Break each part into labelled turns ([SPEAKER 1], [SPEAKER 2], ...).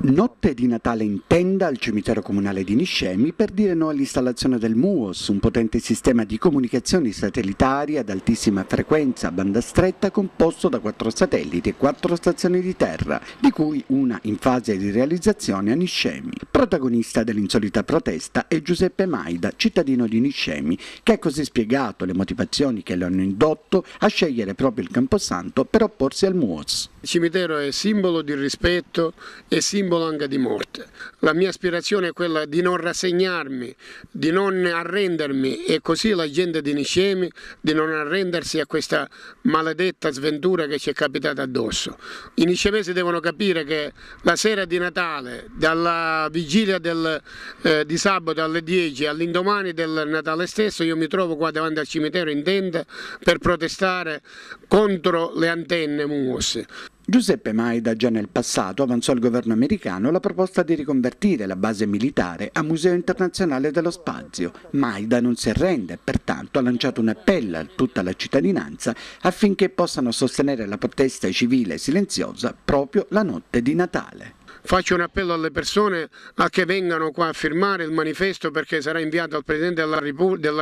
[SPEAKER 1] Notte di Natale in tenda al cimitero comunale di Niscemi per dire no all'installazione del MUOS, un potente sistema di comunicazioni satellitari ad altissima frequenza a banda stretta composto da quattro satelliti e quattro stazioni di terra, di cui una in fase di realizzazione a Niscemi. Protagonista dell'insolita protesta è Giuseppe Maida, cittadino di Niscemi, che ha così spiegato le motivazioni che lo hanno indotto a scegliere proprio il Camposanto per opporsi al MUOS.
[SPEAKER 2] Il cimitero è simbolo di rispetto e simbolo anche di morte. La mia aspirazione è quella di non rassegnarmi, di non arrendermi e così la gente di Niscemi di non arrendersi a questa maledetta sventura che ci è capitata addosso. I niscemesi devono capire che la sera di Natale, dalla vigilia del, eh, di sabato alle 10 all'indomani del Natale stesso, io mi trovo qua davanti al cimitero in tenda per protestare contro le antenne
[SPEAKER 1] muose. Giuseppe Maida già nel passato avanzò al governo americano la proposta di riconvertire la base militare a Museo Internazionale dello Spazio. Maida non si arrende, pertanto ha lanciato un appello a tutta la cittadinanza affinché possano sostenere la protesta civile silenziosa proprio la notte di Natale.
[SPEAKER 2] Faccio un appello alle persone a che vengano qua a firmare il manifesto perché sarà inviato al Presidente della,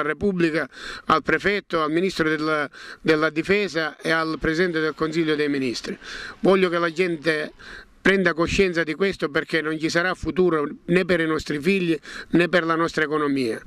[SPEAKER 2] Repubblica, al Prefetto, al Ministro della, della Difesa e al Presidente del Consiglio dei Ministri. Voglio che la gente prenda coscienza di questo perché non ci sarà futuro né per i nostri figli né per la nostra economia.